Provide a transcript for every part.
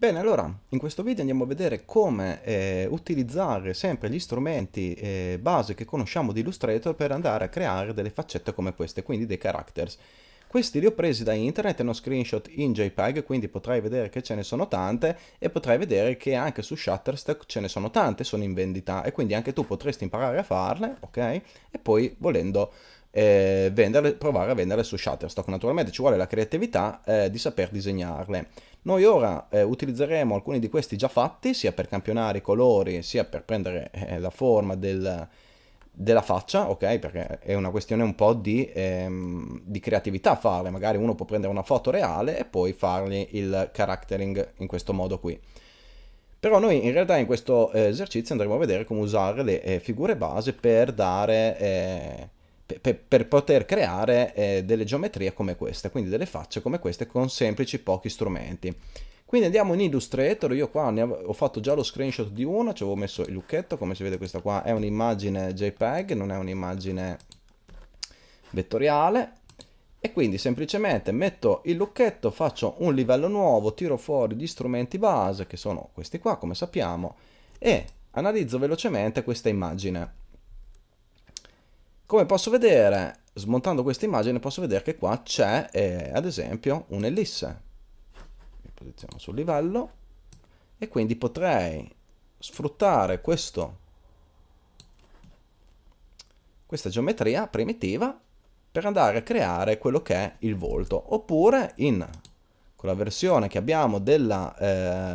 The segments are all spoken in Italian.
Bene, allora, in questo video andiamo a vedere come eh, utilizzare sempre gli strumenti eh, base che conosciamo di Illustrator per andare a creare delle faccette come queste, quindi dei characters. Questi li ho presi da internet, è uno screenshot in JPEG, quindi potrai vedere che ce ne sono tante e potrai vedere che anche su Shutterstock ce ne sono tante, sono in vendita e quindi anche tu potresti imparare a farle, ok? E poi, volendo, eh, venderle, provare a venderle su Shutterstock. Naturalmente ci vuole la creatività eh, di saper disegnarle. Noi ora eh, utilizzeremo alcuni di questi già fatti, sia per campionare i colori, sia per prendere eh, la forma del, della faccia, ok? Perché è una questione un po' di, ehm, di, creatività farle. Magari uno può prendere una foto reale e poi fargli il charactering in questo modo qui. Però noi in realtà in questo eh, esercizio andremo a vedere come usare le eh, figure base per dare eh, per, per, poter creare eh, delle geometrie come queste, quindi delle facce come queste con semplici pochi strumenti. Quindi andiamo in Illustrator, io qua ne ho fatto già lo screenshot di una, ci avevo messo il lucchetto, come si vede questa qua è un'immagine JPEG, non è un'immagine vettoriale, e quindi semplicemente metto il lucchetto, faccio un livello nuovo, tiro fuori gli strumenti base, che sono questi qua come sappiamo, e analizzo velocemente questa immagine. Come posso vedere, smontando questa immagine, posso vedere che qua c'è, eh, ad esempio, un'ellisse. Mi posiziono sul livello e quindi potrei sfruttare questo, questa geometria primitiva per andare a creare quello che è il volto. Oppure in con la versione che abbiamo della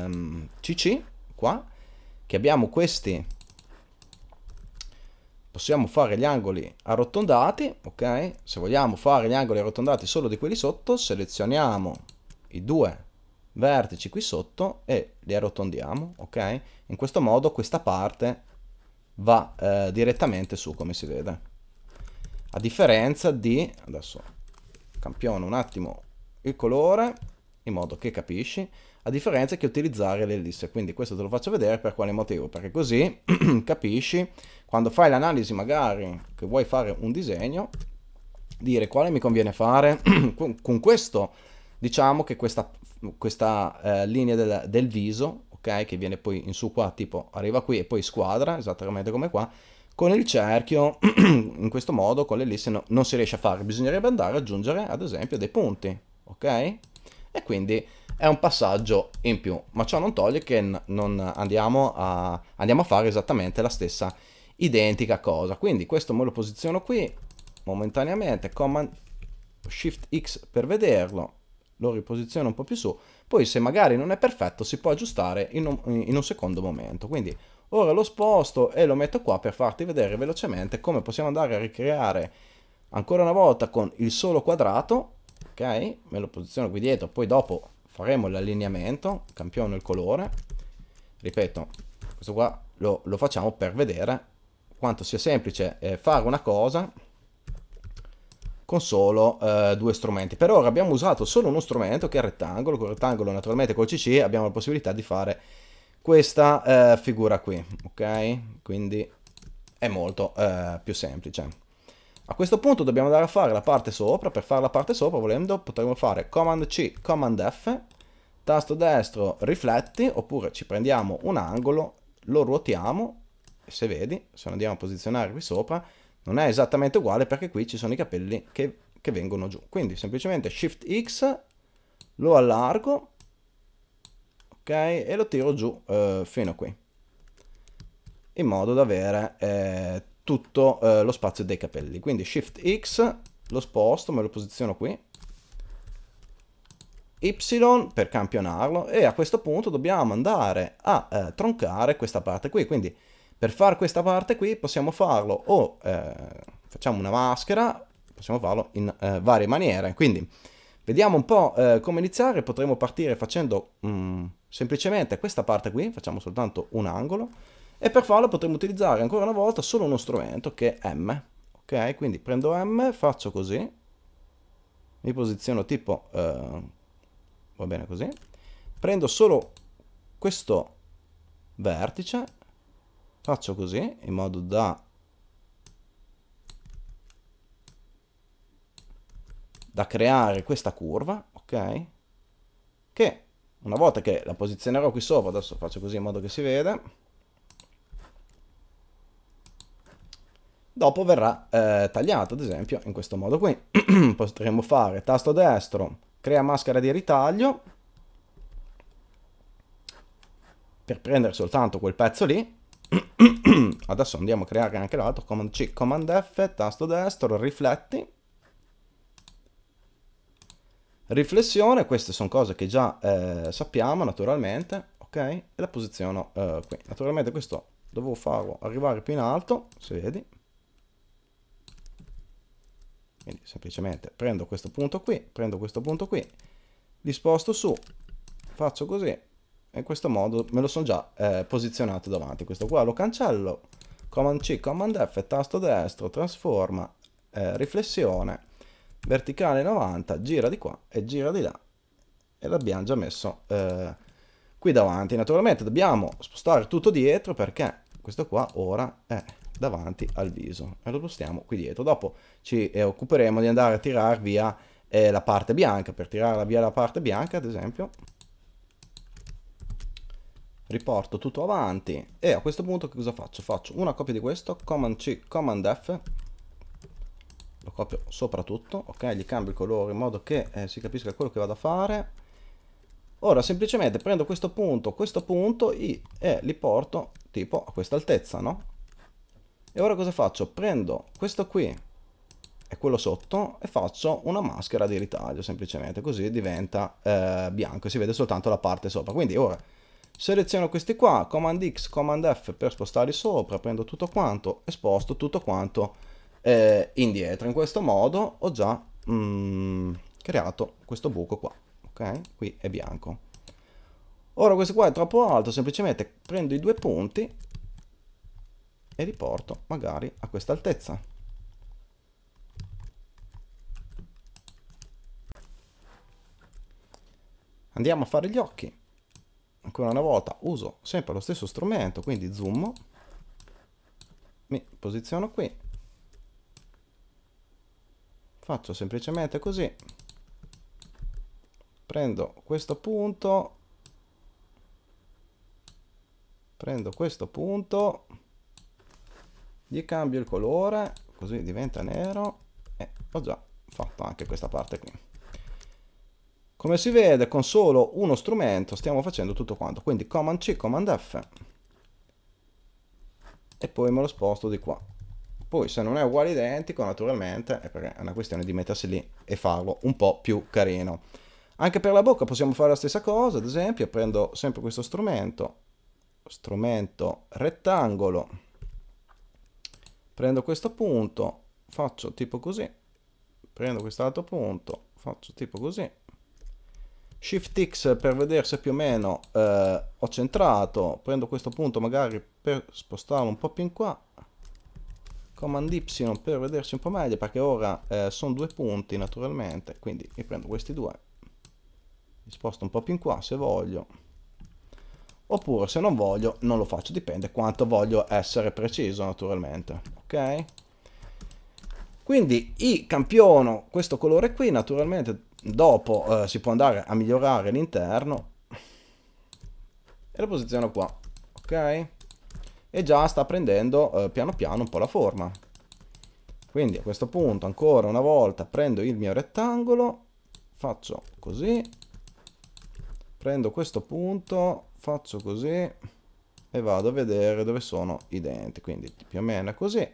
ehm, CC, qua, che abbiamo questi possiamo fare gli angoli arrotondati, ok? Se vogliamo fare gli angoli arrotondati solo di quelli sotto, selezioniamo i due vertici qui sotto e li arrotondiamo, ok? In questo modo questa parte va eh, direttamente su, come si vede. A differenza di... adesso campiono un attimo il colore, in modo che capisci, a differenza che utilizzare l'ellisse. Quindi questo te lo faccio vedere per quale motivo, perché così capisci quando fai l'analisi magari che vuoi fare un disegno, dire quale mi conviene fare con questo diciamo che questa, questa eh, linea del, del viso ok che viene poi in su qua tipo arriva qui e poi squadra esattamente come qua con il cerchio in questo modo con l'ellisse no, non si riesce a fare bisognerebbe andare ad aggiungere ad esempio dei punti ok e quindi è un passaggio in più, ma ciò non toglie che non andiamo a, andiamo a fare esattamente la stessa identica cosa. Quindi questo me lo posiziono qui momentaneamente, Command Shift X per vederlo, lo riposiziono un po' più su, poi se magari non è perfetto si può aggiustare in un, in un secondo momento. Quindi ora lo sposto e lo metto qua per farti vedere velocemente come possiamo andare a ricreare ancora una volta con il solo quadrato, ok? Me lo posiziono qui dietro, poi dopo faremo l'allineamento, campione il colore, ripeto, questo qua lo, lo facciamo per vedere quanto sia semplice eh, fare una cosa con solo eh, due strumenti. Per ora abbiamo usato solo uno strumento che è il rettangolo, con il rettangolo naturalmente col CC abbiamo la possibilità di fare questa eh, figura qui, ok? Quindi è molto eh, più semplice. A questo punto dobbiamo andare a fare la parte sopra, per fare la parte sopra volendo potremmo fare Command C, Command F, tasto destro rifletti, oppure ci prendiamo un angolo, lo ruotiamo, e se vedi, se lo andiamo a posizionare qui sopra, non è esattamente uguale perché qui ci sono i capelli che, che vengono giù. Quindi semplicemente Shift X, lo allargo, ok, e lo tiro giù eh, fino a qui in modo da avere eh, tutto eh, lo spazio dei capelli. Quindi Shift X, lo sposto, me lo posiziono qui, Y per campionarlo e a questo punto dobbiamo andare a eh, troncare questa parte qui. Quindi per fare questa parte qui possiamo farlo o eh, facciamo una maschera, possiamo farlo in eh, varie maniere. Quindi vediamo un po' eh, come iniziare, potremmo partire facendo mh, mm, semplicemente questa parte qui, facciamo soltanto un angolo, e per farlo potremo utilizzare ancora una volta solo uno strumento che è M. Ok, quindi prendo M, faccio così, mi posiziono tipo, eh, va bene così, prendo solo questo vertice, faccio così in modo da da creare questa curva, ok? Che una volta che la posizionerò qui sopra, adesso faccio così in modo che si veda, dopo verrà eh, tagliato, ad esempio in questo modo qui. Potremmo fare tasto destro, crea maschera di ritaglio, per prendere soltanto quel pezzo lì, adesso andiamo a creare anche l'altro, command C, command F, tasto destro, rifletti, riflessione, queste sono cose che già eh, sappiamo naturalmente, ok? E la posiziono eh, qui. Naturalmente questo dovevo farlo arrivare più in alto, se vedi, quindi semplicemente prendo questo punto qui, prendo questo punto qui, li sposto su, faccio così e in questo modo me lo sono già eh, posizionato davanti. Questo qua lo cancello, Command C, Command F, tasto destro, trasforma, eh, riflessione, verticale 90, gira di qua e gira di là e l'abbiamo già messo eh, qui davanti. Naturalmente dobbiamo spostare tutto dietro perché questo qua ora è davanti al viso e lo spostiamo qui dietro. Dopo ci eh, occuperemo di andare a tirar via eh, la parte bianca. Per tirarla via la parte bianca, ad esempio, riporto tutto avanti e a questo punto che cosa faccio? Faccio una copia di questo, Command C, Command F, lo copio soprattutto, ok? Gli cambio il colore in modo che eh, si capisca quello che vado a fare. Ora semplicemente prendo questo punto, questo punto e li porto tipo a questa altezza, no? E ora cosa faccio? Prendo questo qui e quello sotto e faccio una maschera di ritaglio semplicemente, così diventa eh, bianco e si vede soltanto la parte sopra. Quindi ora seleziono questi qua, Command X, Command F per spostarli sopra, prendo tutto quanto e sposto tutto quanto eh, indietro. In questo modo ho già mm, creato questo buco qua, ok? Qui è bianco. Ora questo qua è troppo alto, semplicemente prendo i due punti e li porto magari a questa altezza. Andiamo a fare gli occhi. Ancora una volta uso sempre lo stesso strumento, quindi zoom, mi posiziono qui, faccio semplicemente così, prendo questo punto, prendo questo punto, gli cambio il colore così diventa nero e ho già fatto anche questa parte qui come si vede con solo uno strumento stiamo facendo tutto quanto quindi command c command f e poi me lo sposto di qua poi se non è uguale identico naturalmente è perché è una questione di mettersi lì e farlo un po' più carino anche per la bocca possiamo fare la stessa cosa ad esempio prendo sempre questo strumento strumento rettangolo prendo questo punto faccio tipo così prendo quest'altro punto faccio tipo così shift x per vedere se più o meno eh, ho centrato prendo questo punto magari per spostarlo un po' più in qua command y per vedersi un po' meglio perché ora eh, sono due punti naturalmente quindi mi prendo questi due li sposto un po' più in qua se voglio oppure se non voglio non lo faccio, dipende quanto voglio essere preciso naturalmente, ok? Quindi i campiono questo colore qui, naturalmente dopo eh, si può andare a migliorare l'interno e lo posiziono qua, ok? E già sta prendendo eh, piano piano un po' la forma. Quindi a questo punto ancora una volta prendo il mio rettangolo, faccio così, prendo questo punto faccio così e vado a vedere dove sono i denti quindi più o meno così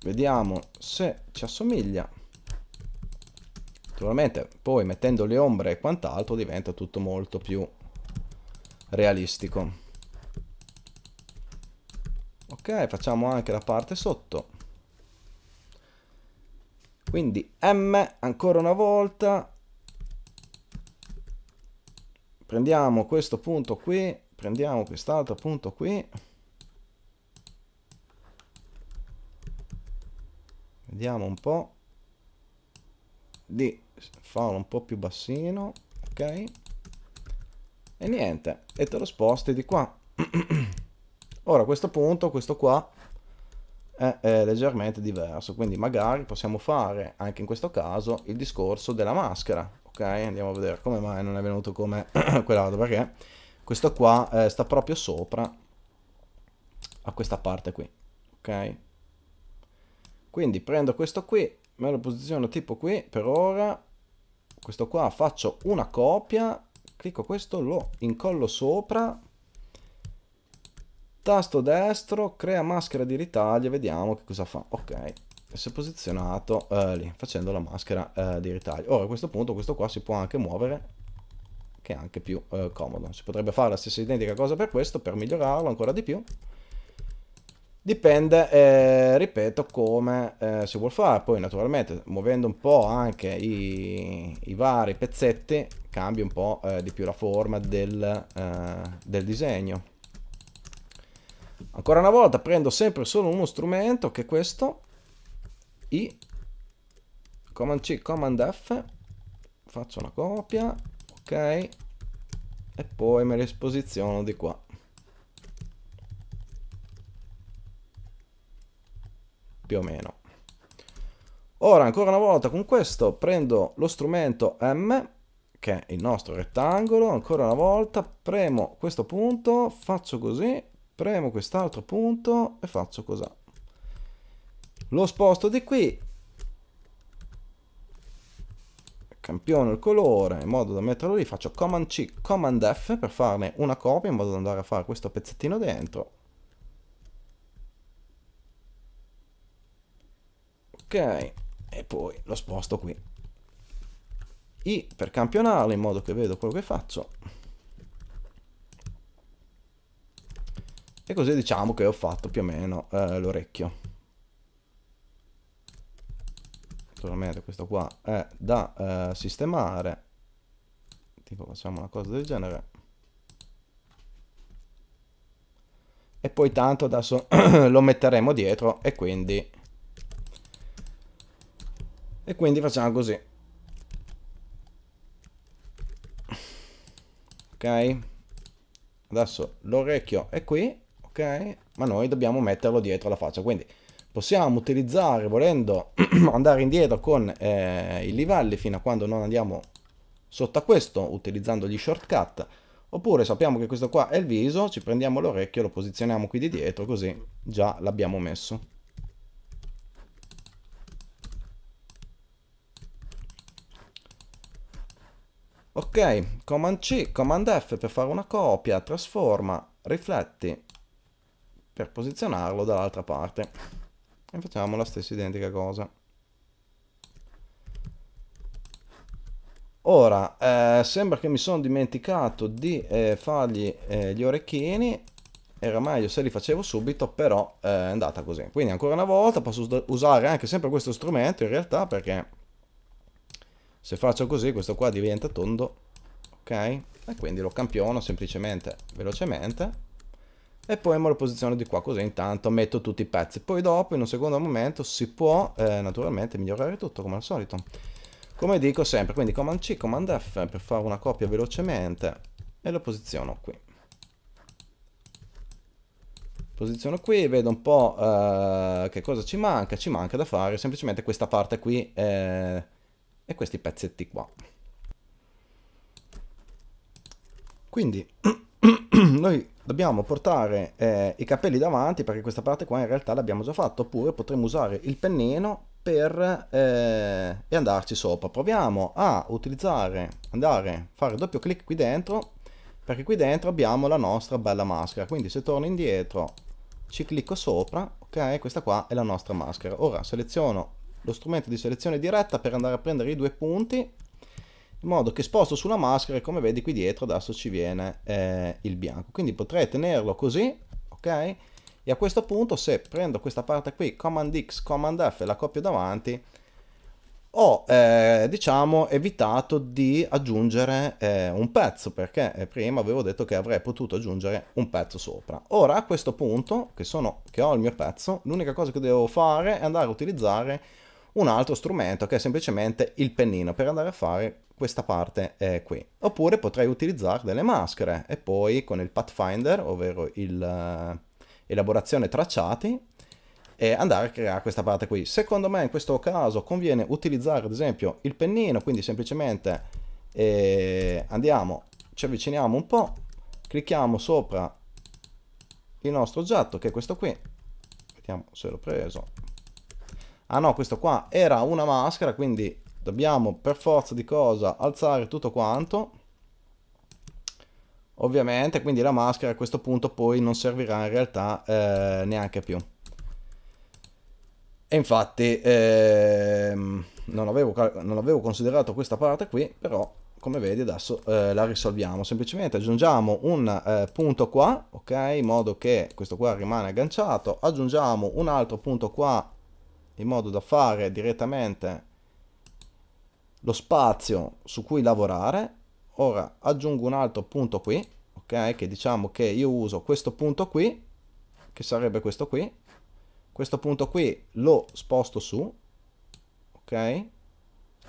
vediamo se ci assomiglia naturalmente poi mettendo le ombre e quant'altro diventa tutto molto più realistico ok facciamo anche la parte sotto quindi M ancora una volta prendiamo questo punto qui prendiamo quest'altro punto qui vediamo un po' di farlo un po' più bassino ok e niente e te lo sposti di qua ora questo punto questo qua è, è leggermente diverso. Quindi magari possiamo fare anche in questo caso il discorso della maschera. Ok, andiamo a vedere come mai non è venuto come quell'altro, perché questo qua eh, sta proprio sopra a questa parte qui. Ok? Quindi prendo questo qui, me lo posiziono tipo qui per ora, questo qua faccio una copia, clicco questo, lo incollo sopra Tasto destro, crea maschera di ritaglio, vediamo che cosa fa. Ok, si è posizionato eh, lì, facendo la maschera eh, di ritaglio. Ora a questo punto questo qua si può anche muovere, che è anche più eh, comodo. Si potrebbe fare la stessa identica cosa per questo, per migliorarlo ancora di più. Dipende, eh, ripeto, come eh, si vuol fare. Poi naturalmente muovendo un po' anche i, i vari pezzetti, cambia un po' eh, di più la forma del, del disegno. Ancora una volta prendo sempre solo uno strumento che è questo, i command C, command F, faccio una copia, ok, e poi me le esposiziono di qua. Più o meno. Ora ancora una volta con questo prendo lo strumento M, che è il nostro rettangolo, ancora una volta premo questo punto, faccio così, premo quest'altro punto e faccio così lo sposto di qui campiono il colore in modo da metterlo lì faccio command c command f per farne una copia in modo da andare a fare questo pezzettino dentro ok e poi lo sposto qui i per campionarlo in modo che vedo quello che faccio E così diciamo che ho fatto più o meno eh, l'orecchio. Naturalmente questo qua è da eh, sistemare. Tipo facciamo una cosa del genere. E poi tanto adesso lo metteremo dietro e quindi... E quindi facciamo così. Ok? Adesso l'orecchio è qui ok? Ma noi dobbiamo metterlo dietro la faccia, quindi possiamo utilizzare, volendo andare indietro con eh, i livelli fino a quando non andiamo sotto a questo, utilizzando gli shortcut, oppure sappiamo che questo qua è il viso, ci prendiamo l'orecchio, lo posizioniamo qui di dietro, così già l'abbiamo messo. Ok, Command C, Command F per fare una copia, trasforma, rifletti, per posizionarlo dall'altra parte e facciamo la stessa identica cosa ora eh, sembra che mi sono dimenticato di eh, fargli eh, gli orecchini era meglio se li facevo subito però eh, è andata così quindi ancora una volta posso usare anche sempre questo strumento in realtà perché se faccio così questo qua diventa tondo ok e quindi lo campiono semplicemente velocemente e poi me lo posiziono di qua così intanto metto tutti i pezzi poi dopo in un secondo momento si può eh, naturalmente migliorare tutto come al solito come dico sempre quindi command c command f per fare una copia velocemente e lo posiziono qui posiziono qui vedo un po' eh, che cosa ci manca ci manca da fare semplicemente questa parte qui eh, e questi pezzetti qua quindi noi dobbiamo portare eh, i capelli davanti perché questa parte qua in realtà l'abbiamo già fatta oppure potremmo usare il pennino per eh, e andarci sopra proviamo a utilizzare andare fare doppio clic qui dentro perché qui dentro abbiamo la nostra bella maschera quindi se torno indietro ci clicco sopra ok questa qua è la nostra maschera ora seleziono lo strumento di selezione diretta per andare a prendere i due punti in modo che sposto sulla maschera e come vedi qui dietro adesso ci viene eh, il bianco quindi potrei tenerlo così ok e a questo punto se prendo questa parte qui command x command f e la copio davanti ho eh, diciamo evitato di aggiungere eh, un pezzo perché eh, prima avevo detto che avrei potuto aggiungere un pezzo sopra ora a questo punto che, sono, che ho il mio pezzo l'unica cosa che devo fare è andare a utilizzare un altro strumento che è semplicemente il pennino per andare a fare questa parte eh, qui. Oppure potrei utilizzare delle maschere e poi con il Pathfinder, ovvero l'elaborazione eh, tracciati, e andare a creare questa parte qui. Secondo me in questo caso conviene utilizzare ad esempio il pennino, quindi semplicemente eh, andiamo, ci avviciniamo un po', clicchiamo sopra il nostro oggetto che è questo qui, vediamo se l'ho preso, Ah no, questo qua era una maschera, quindi dobbiamo per forza di cosa alzare tutto quanto. Ovviamente, quindi la maschera a questo punto poi non servirà in realtà eh, neanche più. E infatti ehm, non, avevo, non, avevo, considerato questa parte qui, però come vedi adesso eh, la risolviamo. Semplicemente aggiungiamo un eh, punto qua, ok? In modo che questo qua rimane agganciato. Aggiungiamo un altro punto qua in modo da fare direttamente lo spazio su cui lavorare. Ora aggiungo un altro punto qui, ok? Che diciamo che io uso questo punto qui, che sarebbe questo qui. Questo punto qui lo sposto su, ok?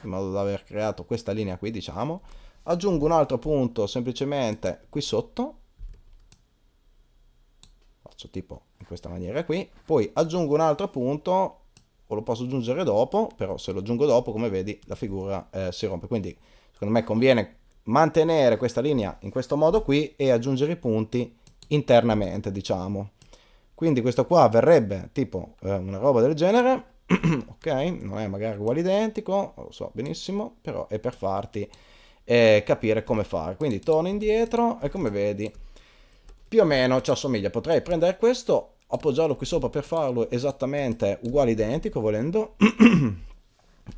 In modo da aver creato questa linea qui, diciamo. Aggiungo un altro punto semplicemente qui sotto. Faccio tipo in questa maniera qui. Poi aggiungo un altro punto o lo posso aggiungere dopo, però se lo aggiungo dopo, come vedi, la figura eh, si rompe. Quindi, secondo me conviene mantenere questa linea in questo modo qui e aggiungere i punti internamente, diciamo. Quindi questo qua verrebbe tipo eh, una roba del genere, ok, non è magari uguale identico, lo so benissimo, però è per farti eh, capire come fare. Quindi torno indietro e come vedi più o meno ci assomiglia. Potrei prendere questo appoggiarlo qui sopra per farlo esattamente uguale identico volendo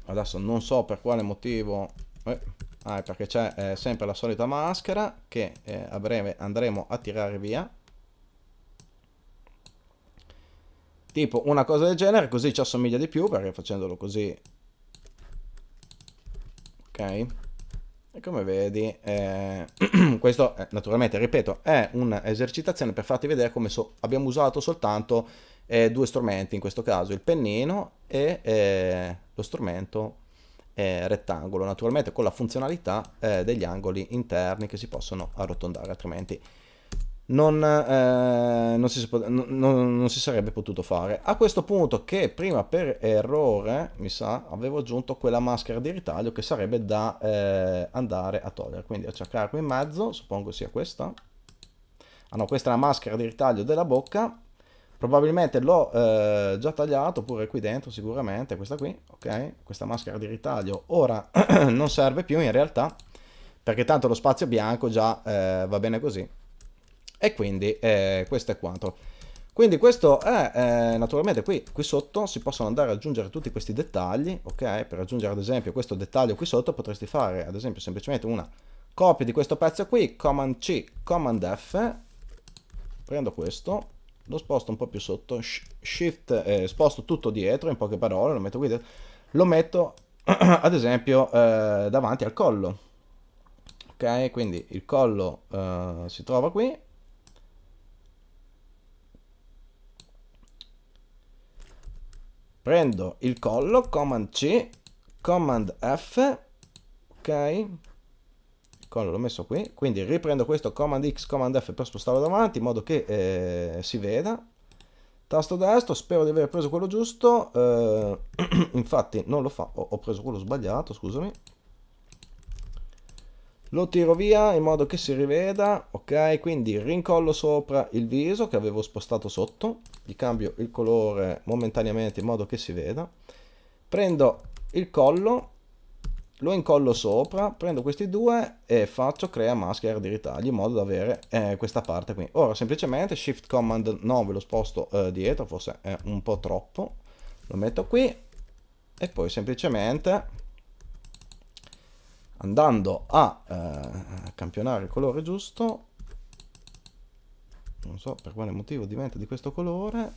adesso non so per quale motivo eh, ah, perché c'è eh, sempre la solita maschera che eh, a breve andremo a tirare via tipo una cosa del genere così ci assomiglia di più perché facendolo così ok come vedi, eh, questo eh, naturalmente, ripeto, è un'esercitazione per farti vedere come so abbiamo usato soltanto eh, due strumenti, in questo caso il pennino e eh, lo strumento eh, rettangolo, naturalmente con la funzionalità eh, degli angoli interni che si possono arrotondare, altrimenti non, eh, non, si, non, non, si, sarebbe potuto fare. A questo punto che prima per errore, mi sa, avevo aggiunto quella maschera di ritaglio che sarebbe da eh, andare a togliere. Quindi qui in mezzo, suppongo sia questa. Ah no, questa è la maschera di ritaglio della bocca. Probabilmente l'ho eh, già tagliato, pure qui dentro sicuramente, questa qui, ok? Questa maschera di ritaglio ora non serve più in realtà, perché tanto lo spazio bianco già eh, va bene così. E quindi eh, questo è quanto. Quindi questo è, eh, naturalmente qui, qui, sotto si possono andare ad aggiungere tutti questi dettagli, ok? Per aggiungere ad esempio questo dettaglio qui sotto potresti fare ad esempio semplicemente una copia di questo pezzo qui, Command C, Command F, prendo questo, lo sposto un po' più sotto, Shift, eh, sposto tutto dietro, in poche parole, lo metto qui dietro, lo metto ad esempio eh, davanti al collo, ok? Quindi il collo eh, si trova qui, prendo il collo, command C, command F, ok, il collo l'ho messo qui, quindi riprendo questo command X, command F per spostarlo davanti in modo che eh, si veda, tasto destro, spero di aver preso quello giusto, eh, infatti non lo fa, ho, ho preso quello sbagliato, scusami, lo tiro via in modo che si riveda ok quindi rincollo sopra il viso che avevo spostato sotto gli cambio il colore momentaneamente in modo che si veda prendo il collo lo incollo sopra prendo questi due e faccio crea maschera di ritagli in modo da avere eh, questa parte qui ora semplicemente shift command 9 lo sposto eh, dietro forse è un po' troppo lo metto qui e poi semplicemente andando a eh, campionare il colore giusto non so per quale motivo diventa di questo colore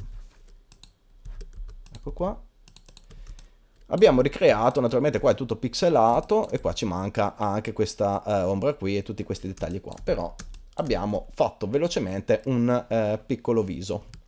ecco qua abbiamo ricreato naturalmente qua è tutto pixelato e qua ci manca anche questa eh, ombra qui e tutti questi dettagli qua però abbiamo fatto velocemente un eh, piccolo viso